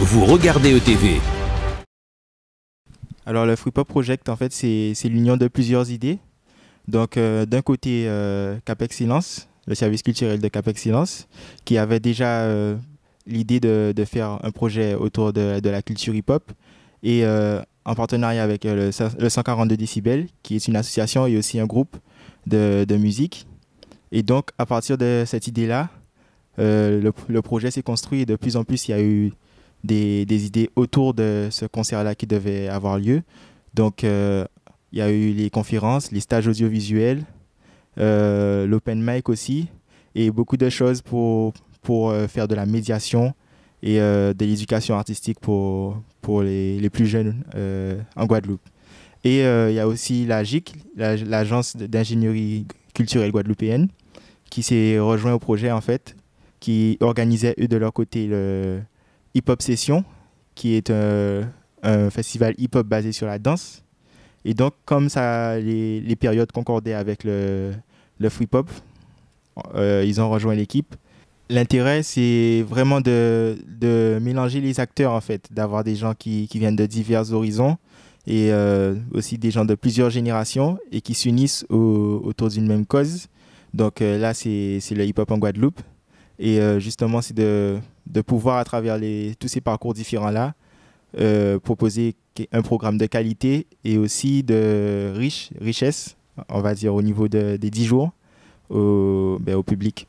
Vous regardez ETV. Alors le Free Pop Project, en fait, c'est l'union de plusieurs idées. Donc euh, d'un côté, euh, Capex Silence, le service culturel de Capex Silence qui avait déjà euh, l'idée de, faire un projet autour de, la culture hip-hop. Et en partenariat avec le, 142 décibels, qui est une association et aussi un groupe de, musique. Et donc à partir de cette idée-là, le, le projet s'est construit et de plus en plus, il y a eu des, idées autour de ce concert-là qui devait avoir lieu. Donc, euh, il y a eu les conférences, les stages audiovisuels, euh, l'open mic aussi, et beaucoup de choses pour, pour euh, faire de la médiation et de l'éducation artistique pour, pour les, plus jeunes en Guadeloupe. Et il y a aussi la GIC, l'agence d'ingénierie culturelle guadeloupéenne, qui s'est rejoint au projet en fait, qui organisait eux de leur côté le, Hip Hop Session, qui est euh, un, festival hip hop basé sur la danse. Et donc, comme ça, les, périodes concordaient avec le, free pop, euh, ils ont rejoint l'équipe. L'intérêt, c'est vraiment de, mélanger les acteurs, en fait, d'avoir des gens qui, viennent de divers horizons et euh, aussi des gens de plusieurs générations et qui s'unissent autour d'une même cause. Donc là, c'est le hip-hop en Guadeloupe. Et euh, justement, c'est de, pouvoir, à travers tous ces parcours différents-là, euh, proposer un programme de qualité et aussi de richesse, on va dire, au niveau des 10 jours au ben, public.